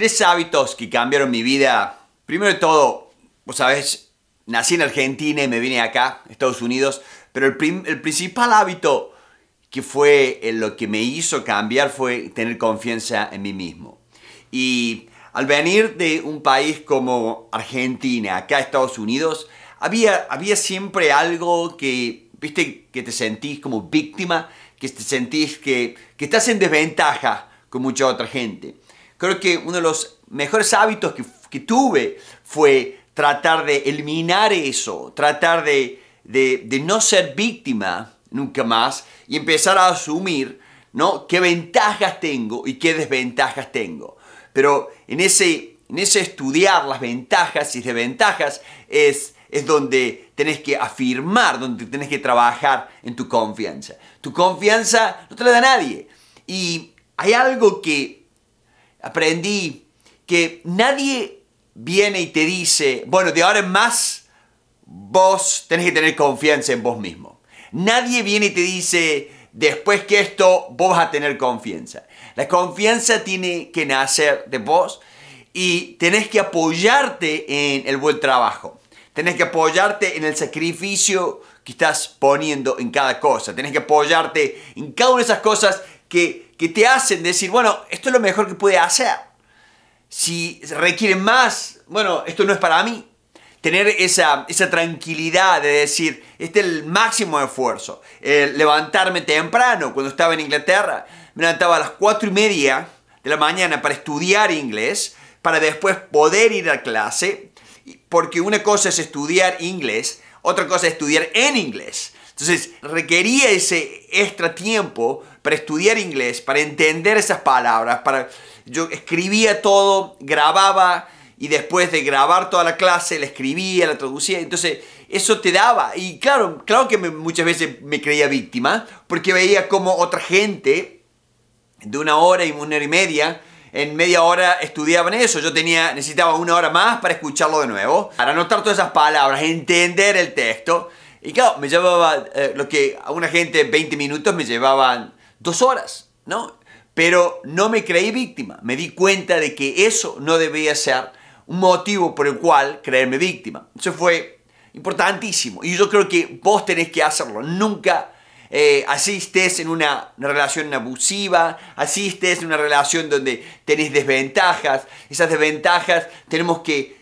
Tres hábitos que cambiaron mi vida. Primero de todo, vos sabés, nací en Argentina y me vine acá, Estados Unidos, pero el, principal hábito que fue lo que me hizo cambiar fue tener confianza en mí mismo. Y al venir de un país como Argentina, acá Estados Unidos, había, había siempre algo que, viste, que te sentís como víctima, que te sentís que, que estás en desventaja con mucha otra gente creo que uno de los mejores hábitos que, tuve fue tratar de eliminar eso, tratar de, no ser víctima nunca más y empezar a asumir ¿no? qué ventajas tengo y qué desventajas tengo. Pero en ese, en ese estudiar las ventajas y desventajas es, es donde tenés que afirmar, donde tenés que trabajar en tu confianza. Tu confianza no te la da nadie. Y hay algo que aprendí que nadie viene y te dice, bueno, de ahora en más, vos tenés que tener confianza en vos mismo. Nadie viene y te dice, después que esto, vos vas a tener confianza. La confianza tiene que nacer de vos y tenés que apoyarte en el buen trabajo. Tenés que apoyarte en el sacrificio que estás poniendo en cada cosa. Tenés que apoyarte en cada una de esas cosas que que te hacen decir, bueno, esto es lo mejor que puede hacer. Si requieren más, bueno, esto no es para mí. Tener esa, tranquilidad de decir, este es el máximo esfuerzo. levantarme temprano, cuando estaba en Inglaterra, me levantaba a las cuatro y media de la mañana para estudiar inglés, para después poder ir a clase, porque una cosa es estudiar inglés, otra cosa es estudiar en inglés. Entonces, requería ese extra tiempo para estudiar inglés, para entender esas palabras, para yo escribía todo, grababa y después de grabar toda la clase la escribía, la traducía, entonces eso te daba y claro, claro que muchas veces me creía víctima porque veía como otra gente de una hora y una hora y media en media hora estudiaban eso. Yo tenía, necesitaba una hora más para escucharlo de nuevo, para anotar todas esas palabras, entender el texto. Y claro, me llevaba, eh, lo que a una gente 20 minutos me llevaban dos horas, ¿no? Pero no me creí víctima, me di cuenta de que eso no debía ser un motivo por el cual creerme víctima. Eso fue importantísimo. Y yo creo que vos tenés que hacerlo. Nunca eh, en una, relación abusiva, Asistes en una relación donde tenés desventajas, esas desventajas tenemos que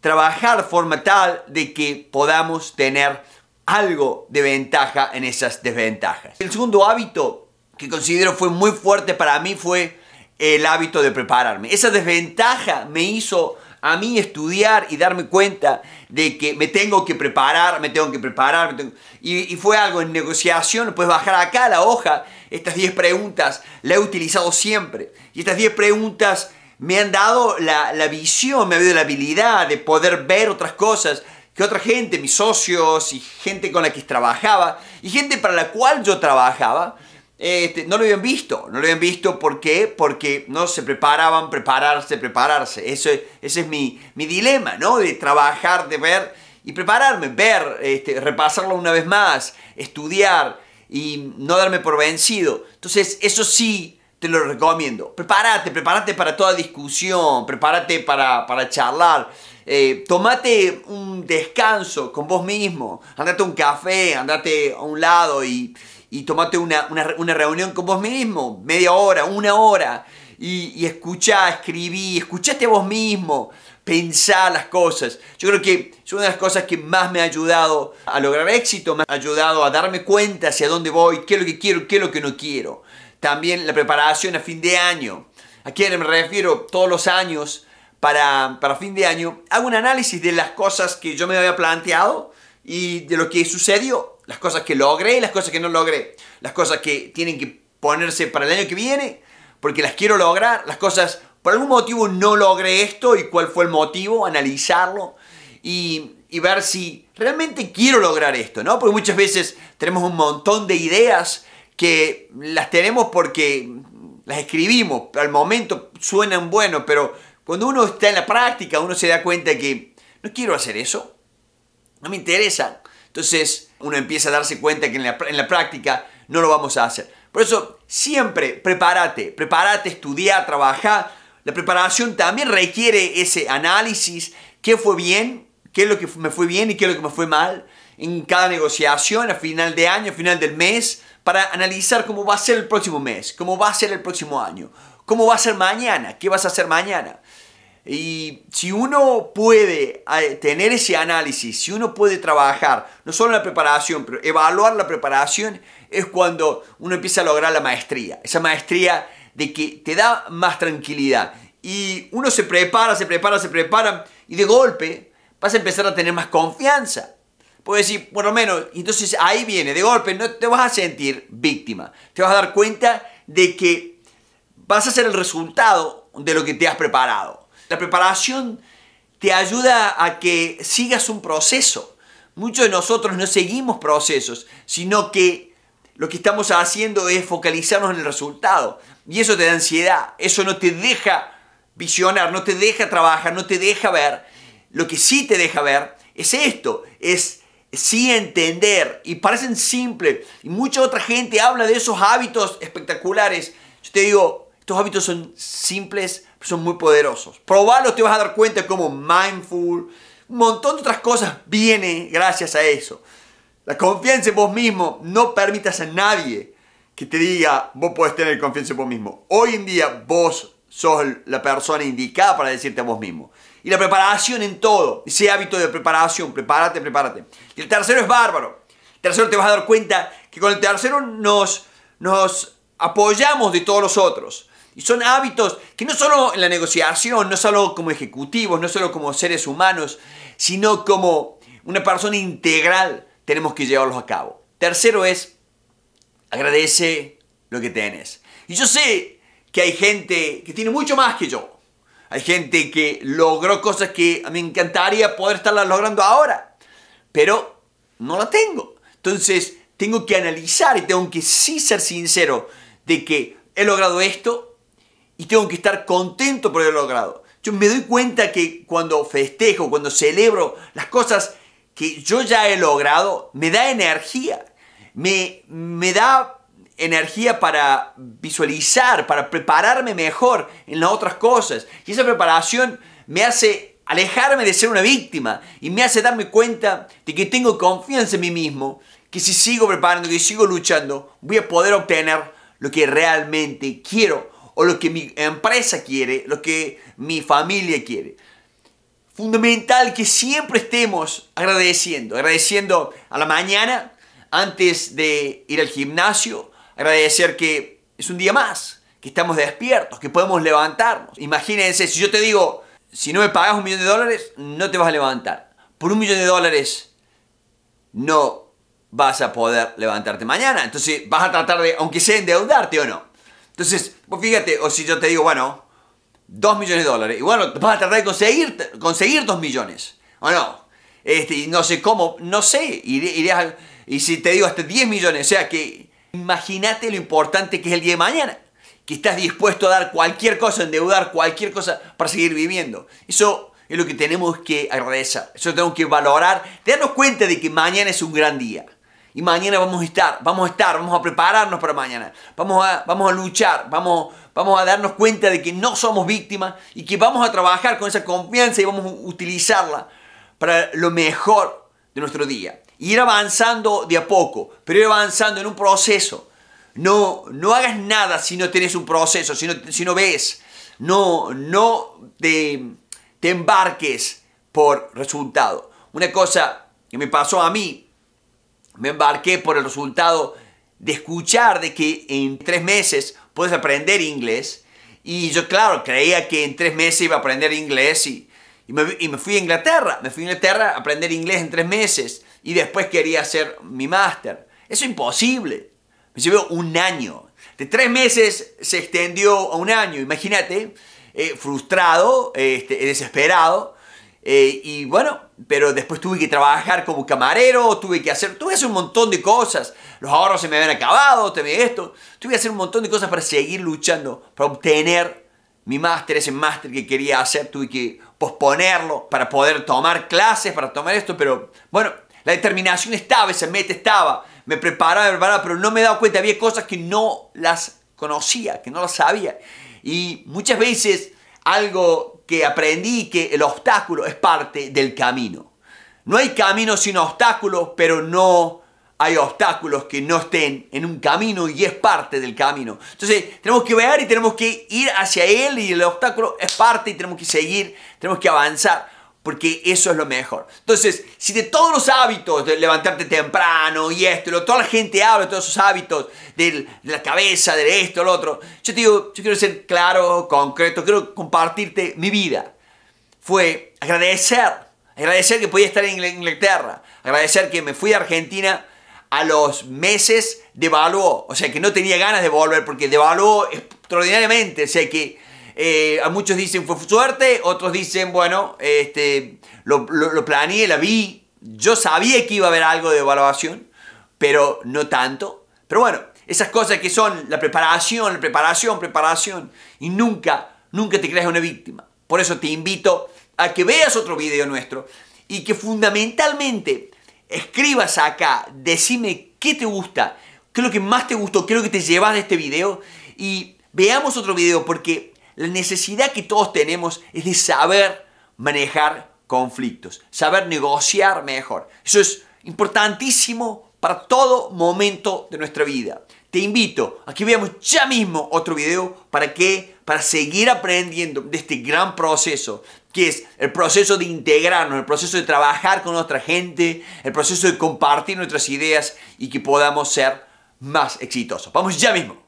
trabajar forma tal de que podamos tener algo de ventaja en esas desventajas. El segundo hábito que considero fue muy fuerte para mí fue el hábito de prepararme. Esa desventaja me hizo a mí estudiar y darme cuenta de que me tengo que preparar, me tengo que preparar. Y, fue algo en negociación, puedes bajar acá la hoja. Estas 10 preguntas la he utilizado siempre. Y estas 10 preguntas me han dado la, visión, me ha dado la habilidad de poder ver otras cosas, que otra gente, mis socios y gente con la que trabajaba y gente para la cual yo trabajaba, este, no lo habían visto. No lo habían visto ¿por porque no se preparaban, prepararse, prepararse. Eso, ese es mi, mi dilema, ¿no? De trabajar, de ver y prepararme, ver, este, repasarlo una vez más, estudiar y no darme por vencido. Entonces, eso sí te lo recomiendo. Prepárate, prepárate para toda discusión, prepárate para, para charlar. Eh, tomate un descanso con vos mismo, andate a un café, andate a un lado y, y tomate una, reunión con vos mismo, media hora, una hora, y, y escuchá, escribí, escuchate vos mismo, pensá las cosas. Yo creo que es una de las cosas que más me ha ayudado a lograr éxito, me ha ayudado a darme cuenta hacia dónde voy, qué es lo que quiero, qué es lo que no quiero. También la preparación a fin de año. ¿A quién me refiero? Todos los años para, fin de año, hago un análisis de las cosas que yo me había planteado y de lo que sucedió, las cosas que logré y las cosas que no logré, las cosas que tienen que ponerse para el año que viene, porque las quiero lograr, las cosas, por algún motivo no logré esto y cuál fue el motivo, analizarlo y, ver si realmente quiero lograr esto, ¿no? Porque muchas veces tenemos un montón de ideas que las tenemos porque las escribimos, al momento suenan bueno, pero cuando uno está en la práctica, uno se da cuenta que no quiero hacer eso, no me interesa. Entonces uno empieza a darse cuenta que en la, práctica no lo vamos a hacer. Por eso siempre prepárate, prepárate, estudia, trabaja. La preparación también requiere ese análisis, qué fue bien, qué es lo que me fue bien y qué es lo que me fue mal en cada negociación, a final de año, a final del mes, para analizar cómo va a ser el próximo mes, cómo va a ser el próximo año, cómo va a ser mañana, qué vas a hacer mañana. Y si uno puede eh, tener ese análisis, si uno puede trabajar, no solo la preparación, pero evaluar la preparación, es cuando uno empieza a lograr la maestría. Esa maestría de que te da más tranquilidad. Y uno se prepara, se prepara, se prepara, y de golpe vas a empezar a tener más confianza. Puedes decir, por lo menos, entonces ahí viene, de golpe, no te vas a sentir víctima. Te vas a dar cuenta de que vas a ser el resultado de lo que te has preparado. La preparación te ayuda a que sigas un proceso. Muchos de nosotros no seguimos procesos, sino que lo que estamos haciendo es focalizarnos en el resultado. Y eso te da ansiedad, eso no te deja visionar, no te deja trabajar, no te deja ver. Lo que sí te deja ver es esto, es sí entender. Y parecen simples. Y mucha otra gente habla de esos hábitos espectaculares. Yo te digo, estos hábitos son simples, son muy poderosos. Probarlos te vas a dar cuenta como mindful, un montón de otras cosas vienen gracias a eso. La confianza en vos mismo, no permitas a nadie que te diga, vos podés tener confianza en vos mismo. Hoy en día vos sos la persona indicada para decirte a vos mismo. Y la preparación en todo, ese hábito de preparación, prepárate, prepárate. Y el tercero es bárbaro. El tercero te vas a dar cuenta que con el tercero nos, nos apoyamos de todos los otros. Y son hábitos que no solo en la negociación, no solo como ejecutivos, no solo como seres humanos, sino como una persona integral tenemos que llevarlos a cabo. Tercero es, agradece lo que tienes. Y yo sé que hay gente que tiene mucho más que yo. Hay gente que logró cosas que me encantaría poder estarlas logrando ahora, pero no la tengo. Entonces, tengo que analizar y tengo que sí ser sincero de que he logrado esto, y tengo que estar contento por haber logrado. Yo me doy cuenta que cuando festejo, cuando celebro las cosas que yo ya he logrado, me da energía. Me, da energía para visualizar, para prepararme mejor en las otras cosas. Y esa preparación me hace alejarme de ser una víctima y me hace darme cuenta de que tengo confianza en mí mismo, que si sigo preparando, que sigo luchando, voy a poder obtener lo que realmente quiero o lo que mi empresa quiere, lo que mi familia quiere. Fundamental que siempre estemos agradeciendo, agradeciendo a la mañana antes de ir al gimnasio, agradecer que es un día más, que estamos despiertos, que podemos levantarnos. Imagínense, si yo te digo, si no me pagas un millón de dólares, no te vas a levantar. Por un millón de dólares, no vas a poder levantarte mañana. Entonces vas a tratar de, aunque sea endeudarte o no. Entonces, fíjate, o si yo te digo, bueno, 2 millones de dólares, y bueno, vas a tratar de conseguir, conseguir 2 millones, ¿o no? Este, y no sé cómo, no sé, y si te digo hasta 10 millones, o sea que imagínate lo importante que es el día de mañana, que estás dispuesto a dar cualquier cosa, endeudar cualquier cosa para seguir viviendo. Eso es lo que tenemos que agradecer, eso tenemos que valorar, darnos cuenta de que mañana es un gran día. Y mañana vamos a estar, vamos a estar, vamos a prepararnos para mañana. Vamos a, vamos a luchar, vamos, vamos a darnos cuenta de que no somos víctimas y que vamos a trabajar con esa confianza y vamos a utilizarla para lo mejor de nuestro día. ir avanzando de a poco, pero ir avanzando en un proceso. No, no hagas nada si no tienes un proceso, si no, si no ves. No, no te, te embarques por resultado. Una cosa que me pasó a mí me embarqué por el resultado de escuchar de que en tres meses puedes aprender inglés. Y yo, claro, creía que en tres meses iba a aprender inglés y, me, fui a Inglaterra. Me fui a Inglaterra a aprender inglés en tres meses y después quería hacer mi máster. Eso es imposible. Me llevó un año. De tres meses se extendió a un año, imagínate, eh, frustrado, este, desesperado eh, y bueno, pero después tuve que trabajar como camarero, tuve que hacer, tuve hacer un montón de cosas. Los ahorros se me habían acabado, tuve esto. Tuve que hacer un montón de cosas para seguir luchando, para obtener mi máster, ese máster que quería hacer, tuve que posponerlo para poder tomar clases, para tomar esto, pero bueno, la determinación estaba, esa meta estaba. Me preparaba, me preparaba, pero no me he dado cuenta, había cosas que no las conocía, que no las sabía. Y muchas veces algo que aprendí que el obstáculo es parte del camino. No hay camino sin obstáculos, pero no hay obstáculos que no estén en un camino y es parte del camino. Entonces tenemos que ver y tenemos que ir hacia él y el obstáculo es parte y tenemos que seguir, tenemos que avanzar porque eso es lo mejor. Entonces, si de todos los hábitos, de levantarte temprano y esto, lo, toda la gente habla de todos esos hábitos, de la cabeza, de esto, lo otro, yo te digo, yo quiero ser claro, concreto, quiero compartirte mi vida. Fue agradecer, agradecer que podía estar en Inglaterra, agradecer que me fui de Argentina a los meses devaluó, o sea que no tenía ganas de volver porque devaluó extraordinariamente, o sea que eh, a muchos dicen fue suerte, otros dicen, bueno, este, lo, planeé, la vi, yo sabía que iba a haber algo de evaluación, pero no tanto. Pero bueno, esas cosas que son la preparación, preparación, preparación, y nunca, nunca te creas una víctima. Por eso te invito a que veas otro video nuestro y que fundamentalmente escribas acá, decime qué te gusta, qué es lo que más te gustó, qué es lo que te llevas de este video y veamos otro video porque la necesidad que todos tenemos es de saber manejar conflictos, saber negociar mejor. Eso es importantísimo para todo momento de nuestra vida. Te invito a que veamos ya mismo otro video para que para seguir aprendiendo de este gran proceso, que es el proceso de integrarnos, el proceso de trabajar con nuestra gente, el proceso de compartir nuestras ideas y que podamos ser más exitosos. Vamos ya mismo.